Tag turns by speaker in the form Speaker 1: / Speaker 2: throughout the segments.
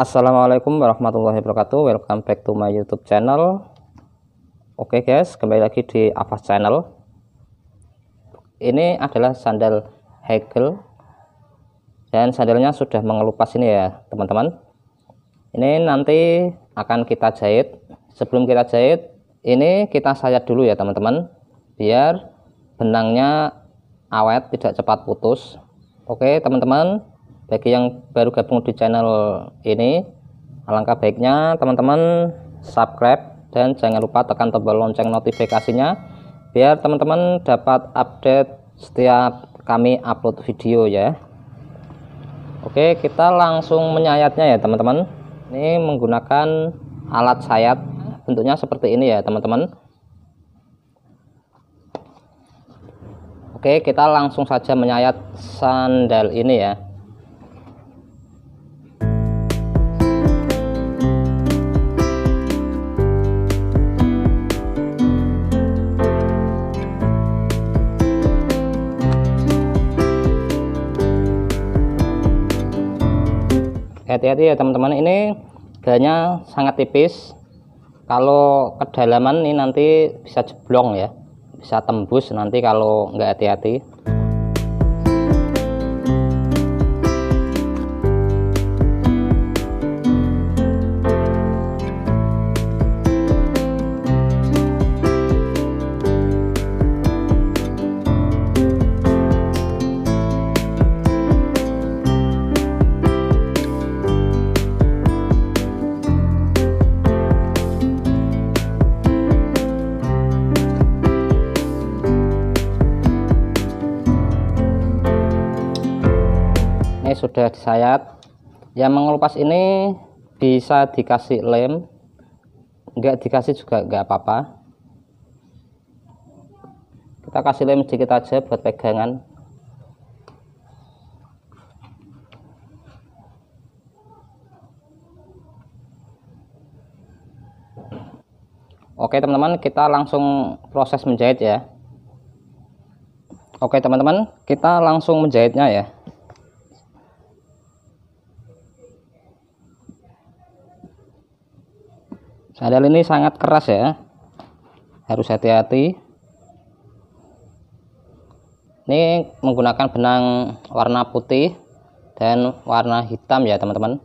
Speaker 1: Assalamualaikum warahmatullahi wabarakatuh Welcome back to my youtube channel Oke okay guys kembali lagi di Avas channel Ini adalah sandal Hegel Dan sandalnya sudah mengelupas ini ya teman-teman Ini nanti akan kita jahit Sebelum kita jahit ini kita sayat dulu ya teman-teman Biar benangnya awet tidak cepat putus Oke okay, teman-teman bagi yang baru gabung di channel ini alangkah baiknya teman-teman subscribe dan jangan lupa tekan tombol lonceng notifikasinya biar teman-teman dapat update setiap kami upload video ya Oke kita langsung menyayatnya ya teman-teman ini menggunakan alat sayat bentuknya seperti ini ya teman-teman Oke kita langsung saja menyayat sandal ini ya hati-hati ya teman-teman ini gayanya sangat tipis kalau kedalaman ini nanti bisa jeblong ya bisa tembus nanti kalau nggak hati-hati sudah disayat yang mengelupas ini bisa dikasih lem enggak dikasih juga enggak apa-apa kita kasih lem sedikit aja buat pegangan Oke teman-teman kita langsung proses menjahit ya Oke teman-teman kita langsung menjahitnya ya sandal ini sangat keras ya harus hati-hati ini menggunakan benang warna putih dan warna hitam ya teman-teman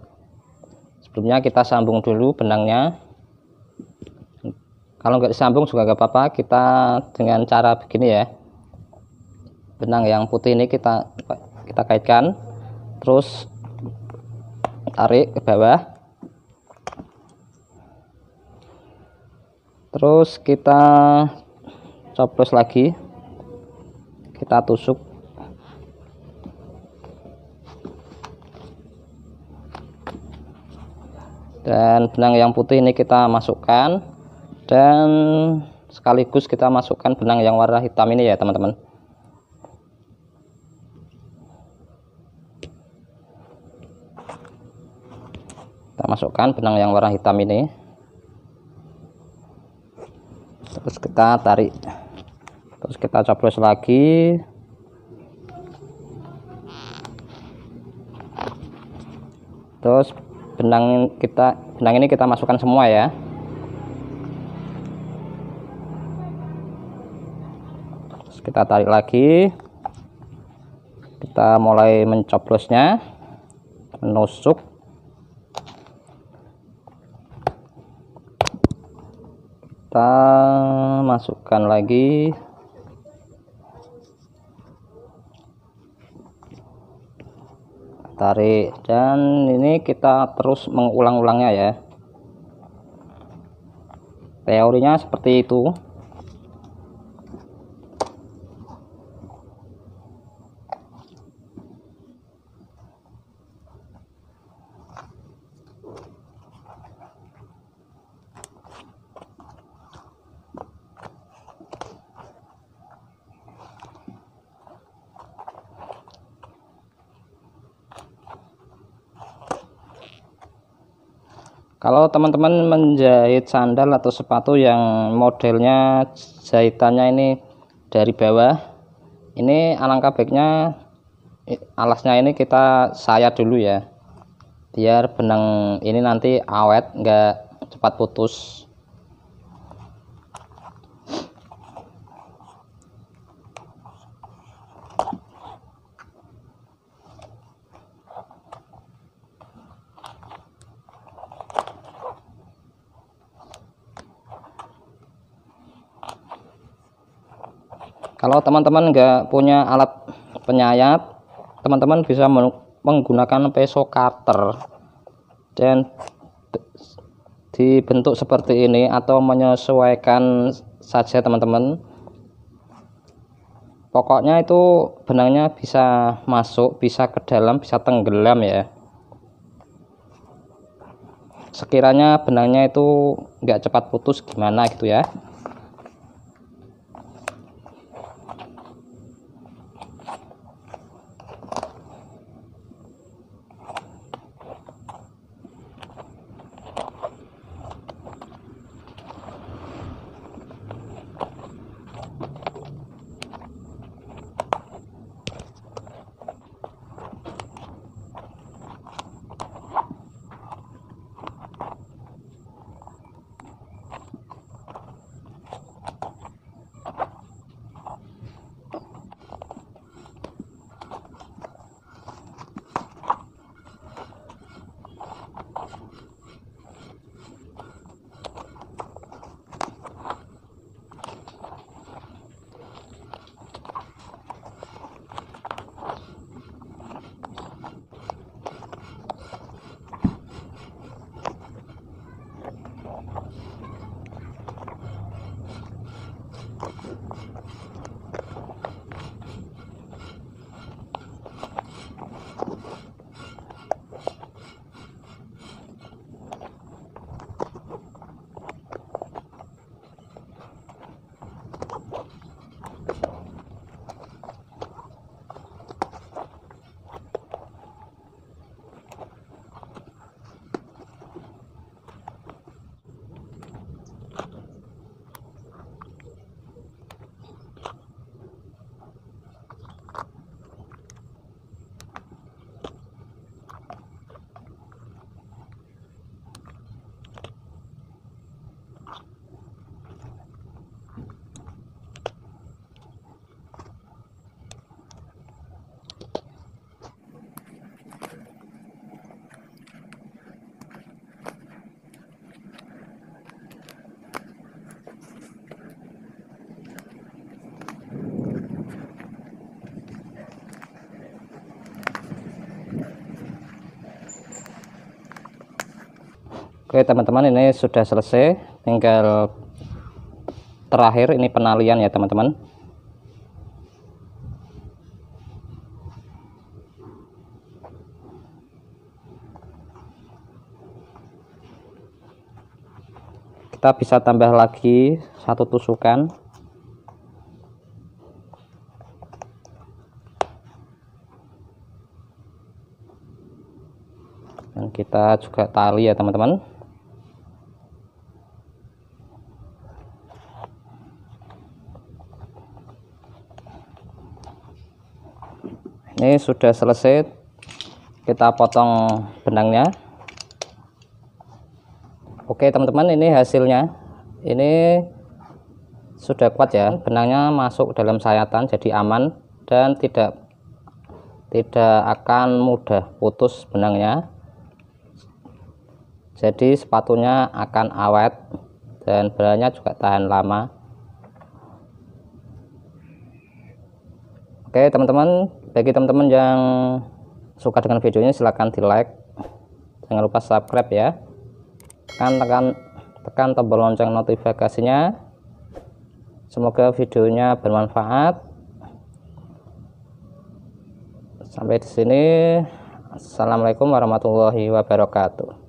Speaker 1: sebelumnya kita sambung dulu benangnya kalau nggak disambung juga nggak apa-apa kita dengan cara begini ya benang yang putih ini kita kita kaitkan terus tarik ke bawah terus kita coplos lagi kita tusuk dan benang yang putih ini kita masukkan dan sekaligus kita masukkan benang yang warna hitam ini ya teman-teman kita masukkan benang yang warna hitam ini terus kita tarik terus kita coblos lagi terus benang kita benang ini kita masukkan semua ya terus kita tarik lagi kita mulai mencoblosnya menusuk kita masukkan lagi tarik dan ini kita terus mengulang-ulangnya ya teorinya seperti itu kalau teman-teman menjahit sandal atau sepatu yang modelnya jahitannya ini dari bawah ini alangkah baiknya alasnya ini kita sayat dulu ya biar benang ini nanti awet nggak cepat putus kalau teman-teman nggak punya alat penyayat teman-teman bisa menggunakan peso cutter dan dibentuk seperti ini atau menyesuaikan saja teman-teman pokoknya itu benangnya bisa masuk bisa ke dalam bisa tenggelam ya sekiranya benangnya itu nggak cepat putus gimana gitu ya Oke teman-teman ini sudah selesai tinggal terakhir ini penalian ya teman-teman kita bisa tambah lagi satu tusukan dan kita juga tali ya teman-teman sudah selesai kita potong benangnya oke teman-teman ini hasilnya ini sudah kuat ya benangnya masuk dalam sayatan jadi aman dan tidak tidak akan mudah putus benangnya jadi sepatunya akan awet dan benangnya juga tahan lama oke teman-teman bagi teman-teman yang suka dengan videonya silahkan di like jangan lupa subscribe ya tekan tekan tekan tombol lonceng notifikasinya semoga videonya bermanfaat sampai di sini assalamualaikum warahmatullahi wabarakatuh